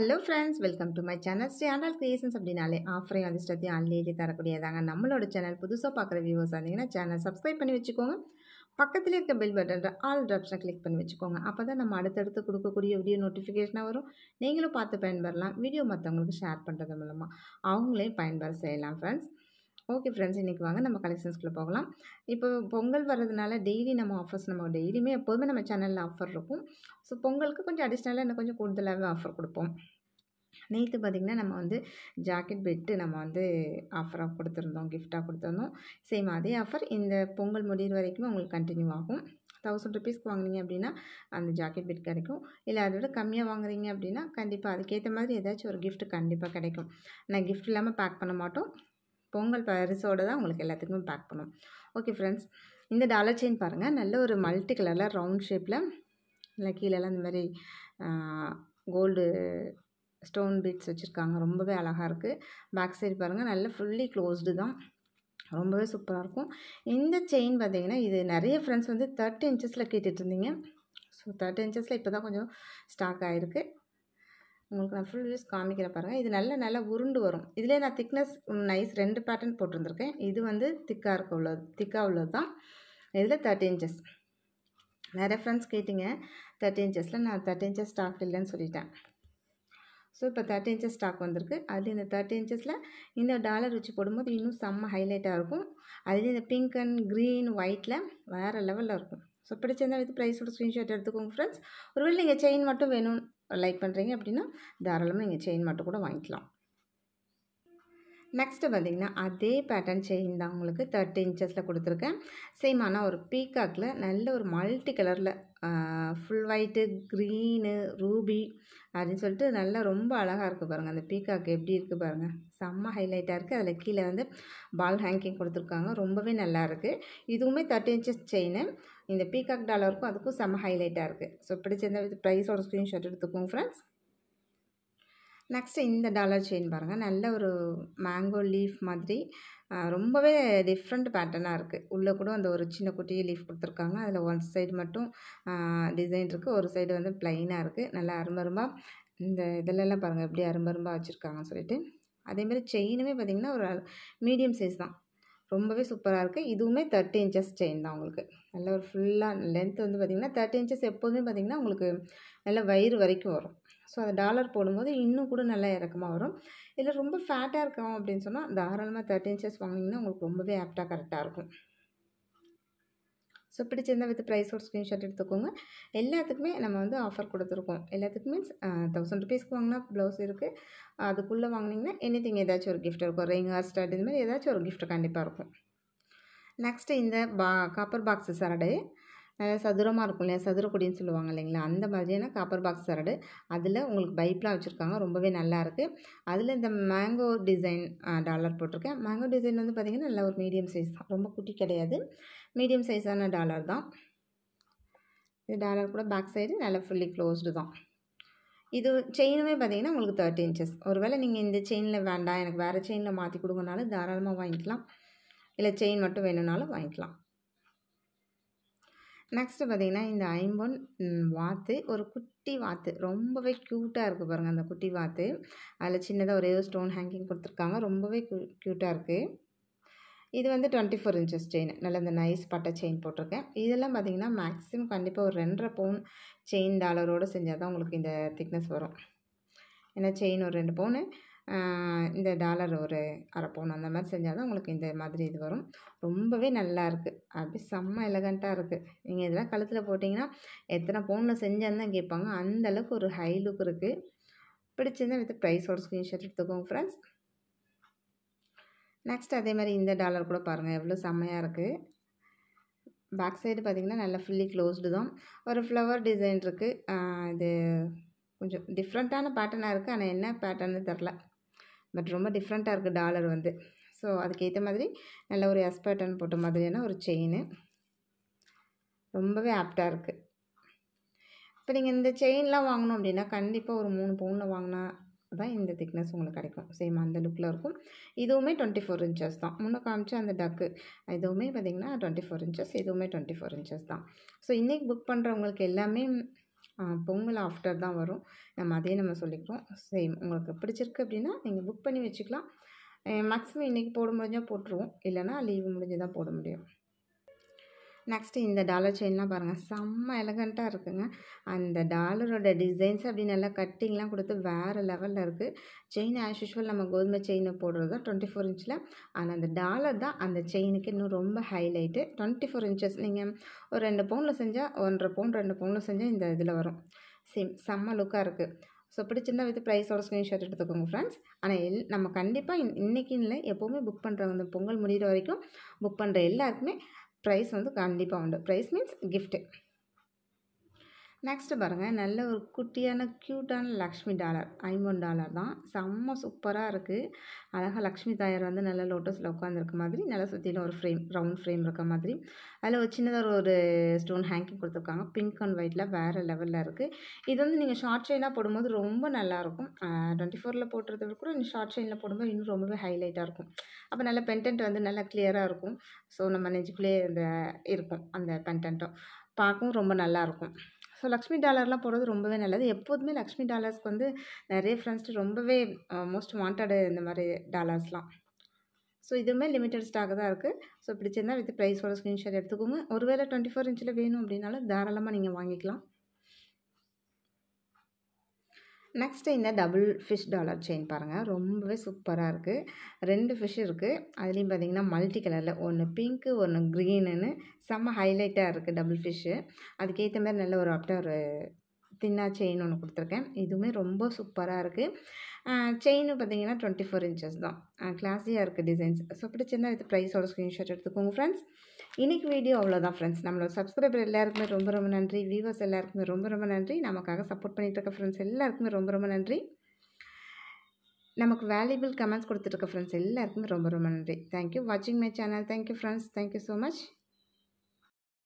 hello friends welcome to my channel Sri Andal creations அப்படின்னாலே ஆஃபரையும் அதிர்ஷ்டத்தையும் ஆன்லைனிலே தரக்கூடியதாங்க நம்மளோட சேனல் புதுசாக பார்க்குற வியூவர்ஸ் வந்தீங்கன்னா சேனல் சப்ஸ்கிரைப் பண்ணி வச்சுக்கோங்க பக்கத்தில் இருக்க பெல் பட்டன்ற ஆல் ஆப்ஷனை கிளிக் பண்ணி வச்சுக்கோங்க அப்போ தான் நம்ம அடுத்தடுத்து கொடுக்கக்கூடிய வீடியோ நோட்டிஃபிகேஷனாக வரும் நீங்களும் பார்த்து பயன்பெறலாம் வீடியோ மற்றவங்களுக்கு ஷேர் பண்ணுறது மூலமாக அவங்களையும் பயன்பெற செய்யலாம் ஃப்ரெண்ட்ஸ் ஓகே ஃப்ரெண்ட்ஸ் இன்றைக்கி வாங்க நம்ம கலெக்ஷன்ஸ்குள்ளே போகலாம் இப்போ பொங்கல் வர்றதுனால டெய்லி நம்ம ஆஃபர்ஸ் நம்ம டெய்லியுமே எப்போதுமே நம்ம சேனலில் ஆஃபர் இருக்கும் ஸோ பொங்கலுக்கு கொஞ்சம் அடிஷ்னலாக இன்னும் கொஞ்சம் கூடுதலாகவே ஆஃபர் கொடுப்போம் நேற்று பார்த்திங்கன்னா நம்ம வந்து ஜாக்கெட் பெட்டு நம்ம வந்து ஆஃபராக கொடுத்துருந்தோம் கிஃப்டாக கொடுத்துருந்தோம் சேம் அதே ஆஃபர் இந்த பொங்கல் முடிகிற வரைக்கும் உங்களுக்கு கண்டினியூ ஆகும் தௌசண்ட் ருபீஸ்க்கு வாங்கினீங்க அப்படின்னா அந்த ஜாக்கெட் பெட் கிடைக்கும் இல்லை அதை விட கம்மியாக வாங்குறீங்க அப்படின்னா கண்டிப்பாக அதுக்கேற்ற மாதிரி ஏதாச்சும் ஒரு கிஃப்ட் கண்டிப்பாக கிடைக்கும் நான் கிஃப்ட் இல்லாமல் பேக் பண்ண மாட்டோம் பொங்கல் பரிசோடு தான் உங்களுக்கு எல்லாத்துக்குமே பேக் பண்ணும் ஓகே ஃப்ரெண்ட்ஸ் இந்த டாலர் செயின் பாருங்கள் நல்ல ஒரு மல்டி கலரில் ரவுண்ட் ஷேப்பில் இல்லை கீழெல்லாம் இந்த மாதிரி கோல்டு ஸ்டோன் பீட்ஸ் வச்சுருக்காங்க ரொம்பவே அழகாக இருக்குது பேக் சைடு பாருங்கள் நல்லா ஃபுல்லி க்ளோஸ்டு தான் ரொம்பவே சூப்பராக இருக்கும் இந்த செயின் பார்த்திங்கன்னா இது நிறைய ஃப்ரெண்ட்ஸ் வந்து தேர்ட்டி இன்ச்சஸில் கேட்டுட்ருந்தீங்க ஸோ தேர்ட்டி இன்ச்சஸில் இப்போ தான் கொஞ்சம் ஸ்டாக் ஆகிருக்கு உங்களுக்கு நான் ஃபுல் யூஸ் காமிக்கிற பாருங்கள் இது நல்ல நல்லா உருண்டு வரும் இதிலே நான் திக்னஸ் நைஸ் ரெண்டு பேட்டர்ன் போட்டிருந்துருக்கேன் இது வந்து திக்காக இருக்க உள்ளது திக்காக உள்ளது தான் இதில் தேர்ட்டி இன்ச்சஸ் நிறைய ஃப்ரெண்ட்ஸ் கேட்டிங்க தேர்ட்டி இன்ச்சஸில் நான் தேர்ட்டி இன்ச்சஸ் ஸ்டாக் இல்லைன்னு சொல்லிட்டேன் ஸோ இப்போ தேர்ட்டி இன்ச்சஸ் ஸ்டாக் வந்திருக்கு அதில் இந்த தேர்ட்டி இன்ச்சஸில் இந்த டாலர் வச்சு போடும்போது இன்னும் செம்ம ஹைலைட்டாக இருக்கும் அதில் இந்த பிங்க் அண்ட் க்ரீன் ஒயிட்டில் வேறு லெவலில் இருக்கும் ஸோ பிடிச்சிருந்தால் இது ப்ரைஸோட ஸ்க்ரீன்ஷாட் எடுத்துக்கோங்க ஃப்ரெண்ட்ஸ் ஒருவேளை நீங்கள் செயின் மட்டும் வேணும் லைக் பண்ணுறீங்க அப்படின்னா தாராளமாக நீங்கள் செயின் மட்டும் கூட வாங்கிக்கலாம் நெக்ஸ்ட்டு பார்த்திங்கன்னா அதே பேட்டர்ன் செயின் தான் உங்களுக்கு தேர்ட்டி இன்ச்சஸில் கொடுத்துருக்கேன் சேம் ஆனால் ஒரு பீகாக்கில் நல்ல ஒரு மல்டி கலரில் ஃபுல் ஒயிட்டு க்ரீனு ரூபி அப்படின்னு சொல்லிட்டு நல்லா ரொம்ப அழகாக இருக்குது பாருங்கள் அந்த பீகாக் எப்படி இருக்குது பாருங்கள் செம்ம ஹைலைட்டாக இருக்குது அதில் கீழே வந்து பால் ஹேங்கிங் கொடுத்துருக்காங்க ரொம்பவே நல்லா இருக்குது இதுவுமே தேர்ட்டி இன்ச்சஸ் செயின் இந்த பீகாக் டாலருக்கும் அதுக்கும் செம்ம ஹைலைட்டாக இருக்குது ஸோ பிடிச்சிருந்த ப்ரைஸோட ஸ்க்ரீன்ஷாட் எடுத்துக்கோங்க ஃப்ரெண்ட்ஸ் நெக்ஸ்ட்டு இந்த டாலர் செயின் பாருங்கள் நல்ல ஒரு மேங்கோ லீஃப் மாதிரி ரொம்பவே டிஃப்ரெண்ட் பேட்டர்னாக இருக்குது உள்ளே கூட அந்த ஒரு சின்ன குட்டி லீஃப் கொடுத்துருக்காங்க அதில் ஒன் சைடு மட்டும் டிசைன் இருக்குது ஒரு சைடு வந்து ப்ளைனாக இருக்குது நல்லா அரும்பரும்பாக இந்த இதிலெல்லாம் பாருங்கள் எப்படி அரும்பரும்பாக வச்சுருக்காங்கன்னு சொல்லிட்டு அதேமாதிரி செயினுமே பார்த்திங்கன்னா ஒரு மீடியம் சைஸ் தான் ரொம்பவே சூப்பராக இருக்குது இதுவுமே தேர்ட்டி இன்ச்சஸ் செயின் தான் உங்களுக்கு நல்ல ஒரு ஃபுல்லாக லென்த் வந்து பார்த்திங்கன்னா தேர்ட்டி இன்ச்சஸ் எப்போதுமே பார்த்திங்கன்னா உங்களுக்கு நல்ல வயிறு வரைக்கும் வரும் ஸோ அந்த டாலர் போடும்போது இன்னும் கூட நல்லா இறக்கமாக வரும் இதில் ரொம்ப ஃபேட்டாக இருக்கும் அப்படின்னு சொன்னால் தாராளமாக தேர்ட்டி இன்ச்சஸ் வாங்கினீங்கன்னா உங்களுக்கு ரொம்பவே ஆப்டாக கரெக்டாக இருக்கும் ஸோ பிடிச்சிருந்தா வித் ப்ரைஸோட ஸ்க்ரீன்ஷாட் எடுத்துக்கோங்க எல்லாத்துக்குமே நம்ம வந்து ஆஃபர் கொடுத்துருக்கோம் எல்லாத்துக்கு மீன்ஸ் தௌசண்ட் ருபீஸ்க்கு வாங்கினா ப்ளவுஸ் இருக்குது அதுக்குள்ளே வாங்கினீங்கன்னா எனி திங் ஏதாச்சும் ஒரு கிஃப்ட் இருக்கும் ரெய்ங்கா ஸ்டார்ட் மாதிரி ஏதாச்சும் ஒரு கிஃப்ட் கண்டிப்பாக இருக்கும் நெக்ஸ்ட்டு இந்த பா காப்பர் பாக்ஸு சரடை சதுரமாக இருக்கும் இல்லையா சதுரக்குடின்னு சொல்லுவாங்க இல்லைங்களா அந்த மாதிரியான காப்பர் பாக்ஸ் சரடு அதில் உங்களுக்கு பைப்லாம் வச்சுருக்காங்க ரொம்பவே நல்லாயிருக்கு அதில் இந்த மேங்கோ டிசைன் டாலர் போட்டிருக்கேன் மேங்கோ டிசைன் வந்து பார்த்திங்கன்னா நல்லா ஒரு மீடியம் சைஸ் தான் ரொம்ப குட்டி கிடையாது மீடியம் சைஸான டாலர் தான் இது டாலர் கூட பேக் சைடு நல்லா ஃபுல்லி க்ளோஸ்டு தான் இது செயினுமே பார்த்தீங்கன்னா உங்களுக்கு தேர்ட்டி இன்ச்சஸ் ஒருவேளை நீங்கள் இந்த செயினில் வேண்டாம் எனக்கு வேறு செயினில் மாற்றி கொடுங்கனாலும் தாராளமாக வாங்கிக்கலாம் இல்லை செயின் மட்டும் வேணும்னாலும் வாங்கிக்கலாம் நெக்ஸ்ட்டு பார்த்தீங்கன்னா இந்த ஐம்பொன் வாத்து ஒரு குட்டி வாத்து ரொம்பவே க்யூட்டாக இருக்குது பாருங்கள் அந்த குட்டி வாத்து அதில் சின்னதாக ஒரே ஸ்டோன் ஹேங்கிங் கொடுத்துருக்காங்க ரொம்பவே க்யூ க்யூட்டாக இருக்குது இது வந்து டுவெண்ட்டி ஃபோர் இன்ச்சஸ் செயின் நல்ல இந்த நைஸ் பட்டை செயின் போட்டிருக்கேன் இதெல்லாம் பார்த்தீங்கன்னா மேக்ஸிமம் கண்டிப்பாக ஒரு ரெண்டரை பவுன் செயின் டாலரோடு செஞ்சால் தான் உங்களுக்கு இந்த திக்னஸ் வரும் ஏன்னா செயின் ஒரு ரெண்டு பவுனு இந்த டாலர் ஒரு அரை பவுன் அந்த மாதிரி செஞ்சால் தான் உங்களுக்கு இந்த மாதிரி இது வரும் ரொம்பவே நல்லா இருக்குது அப்படி செம்ம எலகண்ட்டாக இருக்குது நீங்கள் இதெல்லாம் கழுத்தில் போட்டிங்கன்னா எத்தனை பவுனில் செஞ்சேன்னு தான் கேட்பாங்க அந்தளவுக்கு ஒரு ஹை லுக் இருக்குது பிடிச்சிருந்தால் எடுத்து ப்ரைஸோட ஸ்க்ரீன்ஷாட் எடுத்துக்கோங்க ஃப்ரெண்ட்ஸ் நெக்ஸ்ட் அதே மாதிரி இந்த டாலர் கூட பாருங்கள் எவ்வளோ செம்மையாக இருக்குது பேக் சைடு பார்த்திங்கன்னா நல்லா ஃபுல்லி க்ளோஸ்டு தான் ஒரு ஃப்ளவர் டிசைன் இருக்குது இது கொஞ்சம் டிஃப்ரெண்ட்டான பேட்டர்னாக இருக்குது ஆனால் என்ன பேட்டர்னு தெரில பட் ரொம்ப டிஃப்ரெண்ட்டாக இருக்குது டாலர் வந்து ஸோ அதுக்கேற்ற மாதிரி நல்ல ஒரு எஸ்பேட்டன் போட்ட மாதிரியான ஒரு செயின் ரொம்பவே ஆப்டாக இருக்குது இப்போ நீங்கள் இந்த செயின்லாம் வாங்கணும் அப்படின்னா கண்டிப்பாக ஒரு மூணு பவுனில் வாங்கினா தான் இந்த திக்னஸ் உங்களுக்கு கிடைக்கும் சேம் அந்த லுக்கில் இருக்கும் இதுவுமே டுவெண்ட்டி ஃபோர் இன்ச்சஸ் தான் முன்னே காமிச்சு அந்த டக்கு இதுவுமே பார்த்திங்கன்னா டுவெண்ட்டி ஃபோர் இன்ச்சஸ் இதுவுமே டுவெண்ட்டி ஃபோர் இன்ச்சஸ் தான் ஸோ இன்றைக்கி புக் பண்ணுறவங்களுக்கு எல்லாமே பொங்கல் ஆஃப்டர் தான் வரும் நம்ம அதே நம்ம சொல்லிக்கிறோம் சேம் உங்களுக்கு பிடிச்சிருக்கு அப்படின்னா நீங்கள் புக் பண்ணி வச்சுக்கலாம் மேக்ஸிமம் இன்றைக்கி போட முடிஞ்சால் போட்டுருவோம் இல்லைனா லீவு முடிஞ்சு தான் போட முடியும் நெக்ஸ்ட்டு இந்த டாலர் செயின்லாம் பாருங்கள் செம்ம எலகண்ட்டாக இருக்குங்க அந்த டாலரோட டிசைன்ஸ் அப்படி நல்லா கட்டிங்லாம் கொடுத்து வேறு லெவலில் இருக்குது செயின் ஆஸ் யூஷுவல் நம்ம கோதுமை செயினை போடுறது தான் டுவெண்ட்டி ஃபோர் இன்ச்சில் ஆனால் அந்த டாலர் தான் அந்த செயினுக்கு இன்னும் ரொம்ப ஹைலைட்டு டுவெண்ட்டி ஃபோர் இன்ச்சஸ் நீங்கள் ஒரு ரெண்டு பவுனில் செஞ்சால் ஒன்றரை பவுன் ரெண்டு பவுனில் செஞ்சால் இந்த இதில் வரும் சேம் செம்ம லுக்காக இருக்குது ஸோ பிடிச்சிருந்தா வித்து ப்ரைஸோட ஸ்க்ரீன்ஷாட் எடுத்துக்கோங்க ஃப்ரெண்ட்ஸ் ஆனால் எல் நம்ம கண்டிப்பாக இன் இன்றைக்கின்னு எப்போவுமே புக் பண்ணுறவங்க இந்த பொங்கல் முடிகிற வரைக்கும் புக் பண்ணுற எல்லாருக்குமே ப்ரைஸ் வந்து காந்தி பவுண்டு ப்ரைஸ் மீன்ஸ் கிஃப்ட்டு நெக்ஸ்ட்டு பாருங்கள் நல்ல ஒரு குட்டியான க்யூட்டான லக்ஷ்மி டாலர் ஐம்பன் டாலர் தான் செம்ம சூப்பராக இருக்குது அழகாக லக்ஷ்மி தாயார் வந்து நல்ல லோட்டஸில் உட்காந்துருக்க மாதிரி நல்லா சுற்றிலும் ஒரு ஃப்ரேம் ரவுண்ட் ஃப்ரேம் இருக்க மாதிரி அதில் ஒரு சின்னதாக ஒரு ஸ்டோன் ஹேங்கிங் கொடுத்துருக்காங்க பிங்க் அண்ட் ஒயிட்டில் வேறு லெவலில் இருக்குது இது வந்து நீங்கள் ஷார்ட் செயினாக போடும்போது ரொம்ப நல்லாயிருக்கும் டுவெண்ட்டி ஃபோரில் போட்டுறது விட கூட நீங்கள் ஷார்ட் செயினில் போடும்போது இன்னும் ரொம்பவே ஹைலைட்டாக இருக்கும் அப்போ நல்ல பென்டென்ட் வந்து நல்லா கிளியராக இருக்கும் ஸோ நம்ம நெஞ்சுக்குள்ளேயே இந்த இருக்கும் அந்த பென்டென்ட்டும் பார்க்கவும் ரொம்ப நல்லாயிருக்கும் ஸோ லக்ஷ்மி டாலர்லாம் போடுறது ரொம்பவே நல்லது எப்போதுமே லக்ஷ்மி டாலர்ஸ்க்கு வந்து நிறைய ஃப்ரெண்ட்ஸ் ரொம்பவே மோஸ்ட் வாண்டடு இந்த மாதிரி டாலர்ஸ்லாம் ஸோ இதுவுமே லிமிட்டட் ஸ்டாக் தான் இருக்குது ஸோ பிடிச்சிருந்தால் வித் ப்ரைஸோட ஸ்க்ரீன்ஷாட் எடுத்துக்கோங்க ஒருவேளை டுவெண்ட்டி ஃபோர் இன்ச்சில் வேணும் அப்படின்னாலும் தாராளமாக நீங்கள் வாங்கிக்கலாம் நெக்ஸ்ட்டு இந்த டபுள் ஃபிஷ் டாலர் செயின் பாருங்கள் ரொம்பவே சூப்பராக இருக்குது ரெண்டு ஃபிஷ் இருக்குது அதுலேயும் பார்த்திங்கன்னா மல்டி கலரில் ஒன்று பிங்க்கு ஒன்று க்ரீனுன்னு செம்ம ஹைலைட்டாக இருக்குது டபுள் ஃபிஷ்ஷு அதுக்கேற்ற மாதிரி நல்ல ஒரு அப்படியே ஒரு தின்னா செயின் ஒன்று கொடுத்துருக்கேன் இதுவுமே ரொம்ப சூப்பராக இருக்குது செயின் பார்த்தீங்கன்னா டுவெண்ட்டி ஃபோர் இன்ச்சஸ் தான் கிளாஸியாக இருக்குது டிசைன்ஸ் ஸோ பிடிச்சிருந்தா இது ப்ரைஸோட ஸ்க்ரீன்ஷாட் எடுத்துக்கோங்க ஃப்ரெண்ட்ஸ் இன்றைக்கி வீடியோ அவ்வளோதான் ஃப்ரெண்ட்ஸ் நம்மளோட சப்ஸ்கிரைபர் எல்லாருக்குமே ரொம்ப ரொம்ப நன்றி வியூவர்ஸ் எல்லாருக்குமே ரொம்ப ரொம்ப நன்றி நமக்காக சப்போர்ட் பண்ணிகிட்டு இருக்க ஃப்ரெண்ட்ஸ் எல்லாருக்குமே ரொம்ப ரொம்ப நன்றி நமக்கு வேல்யூபிள் கமெண்ட்ஸ் கொடுத்துருக்க ஃப்ரெண்ட்ஸ் எல்லாருக்குமே ரொம்ப ரொம்ப நன்றி தேங்க்யூ வாட்சிங் my channel thank you friends thank you so much